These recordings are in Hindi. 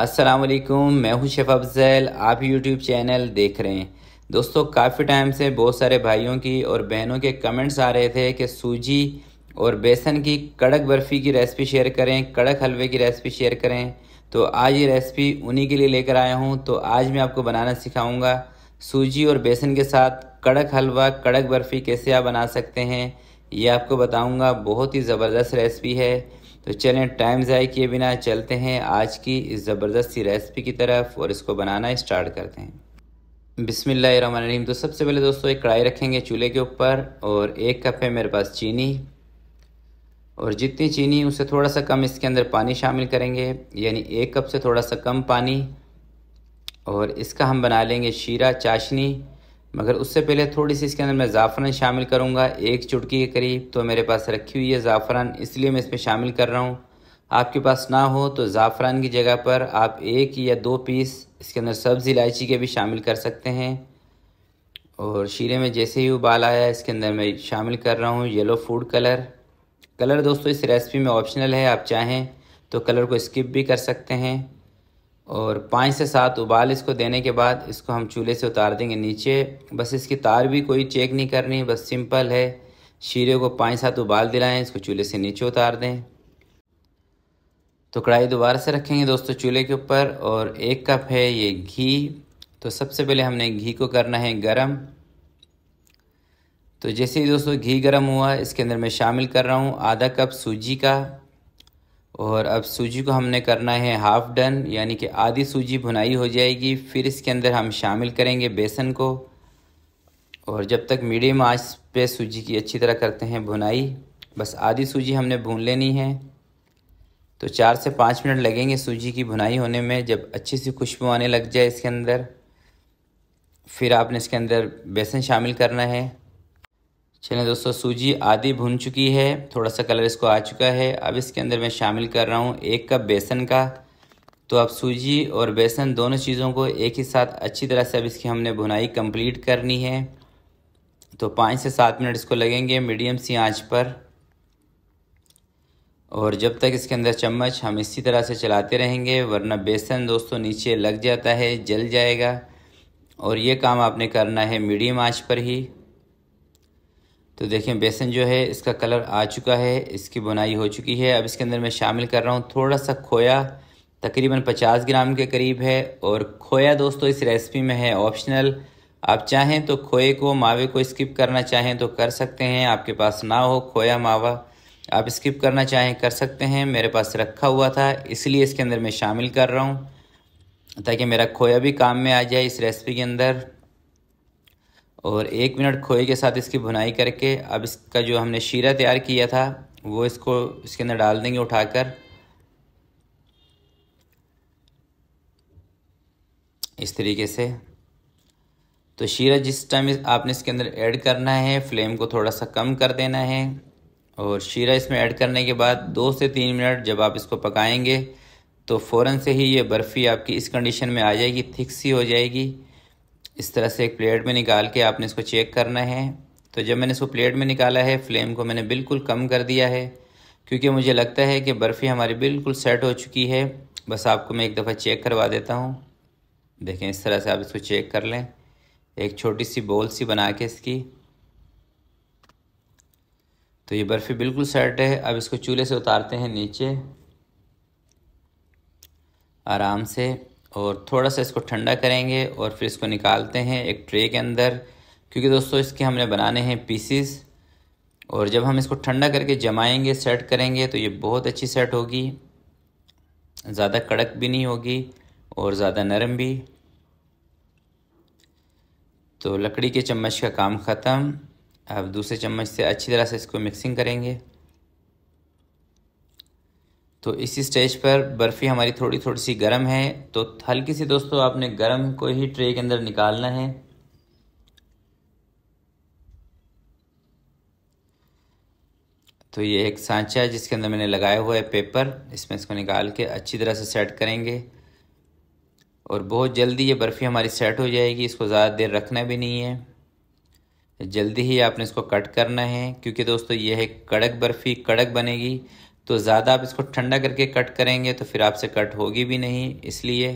असलकुम मैं हूँ शेफ अफजैल आप यूट्यूब चैनल देख रहे हैं दोस्तों काफ़ी टाइम से बहुत सारे भाइयों की और बहनों के कमेंट्स आ रहे थे कि सूजी और बेसन की कड़क बर्फ़ी की रेसिपी शेयर करें कड़क हलवे की रेसिपी शेयर करें तो आज ये रेसिपी उन्हीं के लिए लेकर आया हूँ तो आज मैं आपको बनाना सिखाऊँगा सूजी और बेसन के साथ कड़क हलवा कड़क बर्फ़ी कैसे आप बना सकते हैं ये आपको बताऊँगा बहुत ही ज़बरदस्त रेसिपी है तो चलें टाइम ज़ाय किए बिना चलते हैं आज की इस ज़बरदस्त सी रेसिपी की तरफ और इसको बनाना स्टार्ट करते हैं बिसमीम तो सबसे पहले दोस्तों एक कढ़ाई रखेंगे चूल्हे के ऊपर और एक कप है मेरे पास चीनी और जितनी चीनी उससे थोड़ा सा कम इसके अंदर पानी शामिल करेंगे यानी एक कप से थोड़ा सा कम पानी और इसका हम बना लेंगे शीरा चाशनी मगर उससे पहले थोड़ी सी इसके अंदर मैं ज़ाफ़रान शामिल करूँगा एक चुटकी के करीब तो मेरे पास रखी हुई है ज़ाफ़रान इसलिए मैं इसमें शामिल कर रहा हूँ आपके पास ना हो तो ज़ाफ़रान की जगह पर आप एक या दो पीस इसके अंदर सब्ज़ इलायची के भी शामिल कर सकते हैं और शीरे में जैसे ही उबाल आया इसके अंदर मैं शामिल कर रहा हूँ येलो फूड कलर कलर दोस्तों इस रेसिपी में ऑप्शनल है आप चाहें तो कलर को स्किप भी कर सकते हैं और पाँच से सात उबाल इसको देने के बाद इसको हम चूल्हे से उतार देंगे नीचे बस इसकी तार भी कोई चेक नहीं करनी बस सिंपल है शीरे को पाँच सात उबाल दिलाएं इसको चूल्हे से नीचे उतार दें तो कढ़ाई दोबारा से रखेंगे दोस्तों चूल्हे के ऊपर और एक कप है ये घी तो सबसे पहले हमने घी को करना है गर्म तो जैसे ही दोस्तों घी गरम हुआ इसके अंदर मैं शामिल कर रहा हूँ आधा कप सूजी का और अब सूजी को हमने करना है हाफ़ डन यानी कि आधी सूजी भुनाई हो जाएगी फिर इसके अंदर हम शामिल करेंगे बेसन को और जब तक मीडियम आंच पे सूजी की अच्छी तरह करते हैं भुनाई बस आधी सूजी हमने भून लेनी है तो चार से पाँच मिनट लगेंगे सूजी की भुनाई होने में जब अच्छी सी खुशबू आने लग जाए इसके अंदर फिर आपने इसके अंदर बेसन शामिल करना है चलिए दोस्तों सूजी आधी भुन चुकी है थोड़ा सा कलर इसको आ चुका है अब इसके अंदर मैं शामिल कर रहा हूँ एक कप बेसन का तो अब सूजी और बेसन दोनों चीज़ों को एक ही साथ अच्छी तरह से अब इसकी हमने भुनाई कंप्लीट करनी है तो पाँच से सात मिनट इसको लगेंगे मीडियम सी आंच पर और जब तक इसके अंदर चम्मच हम इसी तरह से चलाते रहेंगे वरना बेसन दोस्तों नीचे लग जाता है जल जाएगा और ये काम आपने करना है मीडियम आँच पर ही तो देखें बेसन जो है इसका कलर आ चुका है इसकी बुनाई हो चुकी है अब इसके अंदर मैं शामिल कर रहा हूँ थोड़ा सा खोया तकरीबन 50 ग्राम के करीब है और खोया दोस्तों इस रेसिपी में है ऑप्शनल आप चाहें तो खोए को मावे को स्किप करना चाहें तो कर सकते हैं आपके पास ना हो खोया मावा आप स्किप करना चाहें कर सकते हैं मेरे पास रखा हुआ था इसलिए इसके अंदर मैं शामिल कर रहा हूँ ताकि मेरा खोया भी काम में आ जाए इस रेसिपी के अंदर और एक मिनट खोए के साथ इसकी भुनाई करके अब इसका जो हमने शीरा तैयार किया था वो इसको इसके अंदर डाल देंगे उठाकर इस तरीके से तो शीरा जिस टाइम आपने इसके अंदर ऐड करना है फ्लेम को थोड़ा सा कम कर देना है और शीरा इसमें ऐड करने के बाद दो से तीन मिनट जब आप इसको पकाएंगे तो फ़ौरन से ही ये बर्फ़ी आपकी इस कंडीशन में आ जाएगी थिक सी हो जाएगी इस तरह से एक प्लेट में निकाल के आपने इसको चेक करना है तो जब मैंने इसको प्लेट में निकाला है फ्लेम को मैंने बिल्कुल कम कर दिया है क्योंकि मुझे लगता है कि बर्फ़ी हमारी बिल्कुल सेट हो चुकी है बस आपको मैं एक दफ़ा चेक करवा देता हूँ देखें इस तरह से आप इसको चेक कर लें एक छोटी सी बोल सी बना के इसकी तो ये बर्फ़ी बिल्कुल सेट है अब इसको चूल्हे से उतारते हैं नीचे आराम से और थोड़ा सा इसको ठंडा करेंगे और फिर इसको निकालते हैं एक ट्रे के अंदर क्योंकि दोस्तों इसके हमने बनाने हैं पीसीस और जब हम इसको ठंडा करके जमाएंगे सेट करेंगे तो ये बहुत अच्छी सेट होगी ज़्यादा कड़क भी नहीं होगी और ज़्यादा नरम भी तो लकड़ी के चम्मच का काम ख़त्म अब दूसरे चम्मच से अच्छी तरह से इसको मिक्सिंग करेंगे तो इसी स्टेज पर बर्फ़ी हमारी थोड़ी थोड़ी सी गर्म है तो हल्की सी दोस्तों आपने गर्म को ही ट्रे के अंदर निकालना है तो ये एक सांचा है जिसके अंदर मैंने लगाया हुआ है पेपर इसमें इसको निकाल के अच्छी तरह से सेट करेंगे और बहुत जल्दी ये बर्फ़ी हमारी सेट हो जाएगी इसको ज़्यादा देर रखना भी नहीं है जल्दी ही आपने इसको कट करना है क्योंकि दोस्तों यह है कड़क बर्फ़ी कड़क बनेगी तो ज़्यादा आप इसको ठंडा करके कट करेंगे तो फिर आपसे कट होगी भी नहीं इसलिए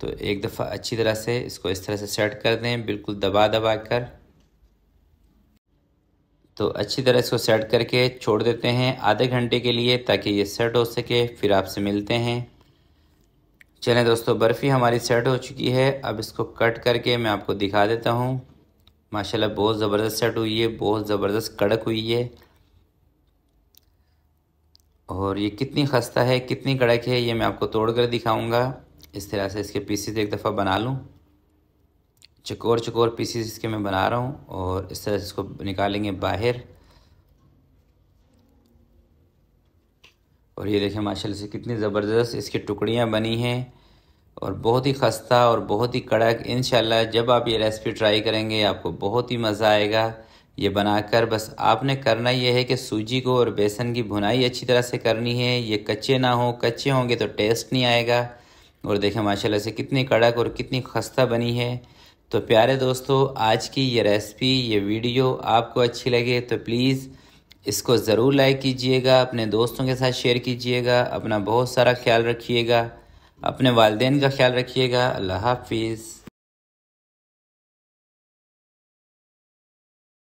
तो एक दफ़ा अच्छी तरह से इसको इस तरह से सेट कर दें बिल्कुल दबा दबा कर तो अच्छी तरह इसको सेट करके छोड़ देते हैं आधे घंटे के लिए ताकि ये सेट हो सके फिर आपसे मिलते हैं चलें दोस्तों बर्फ़ी हमारी सेट हो चुकी है अब इसको कट करके मैं आपको दिखा देता हूँ माशाल्लाह बहुत ज़बरदस्त सेट हुई है बहुत ज़बरदस्त कड़क हुई है और ये कितनी खस्ता है कितनी कड़क है ये मैं आपको तोड़ कर दिखाऊँगा इस तरह से इसके पीसीस एक दफ़ा बना लूँ चकोर चकोर पीसीस इसके मैं बना रहा हूँ और इस तरह से इसको निकालेंगे बाहर और ये देखें माशाल्लाह से कितनी ज़बरदस्त इसकी टुकड़ियाँ बनी हैं और बहुत ही खस्ता और बहुत ही कड़क इन जब आप ये रेसिपी ट्राई करेंगे आपको बहुत ही मज़ा आएगा ये बनाकर बस आपने करना यह है कि सूजी को और बेसन की भुनाई अच्छी तरह से करनी है ये कच्चे ना हो कच्चे होंगे तो टेस्ट नहीं आएगा और देखें माशाल्लाह से कितनी कड़क और कितनी खस्ता बनी है तो प्यारे दोस्तों आज की ये रेसिपी ये वीडियो आपको अच्छी लगे तो प्लीज़ इसको ज़रूर लाइक कीजिएगा अपने दोस्तों के साथ शेयर कीजिएगा अपना बहुत सारा ख्याल रखिएगा अपने वालदेन का ख्याल रखिएगा अल्लाह हाफिज़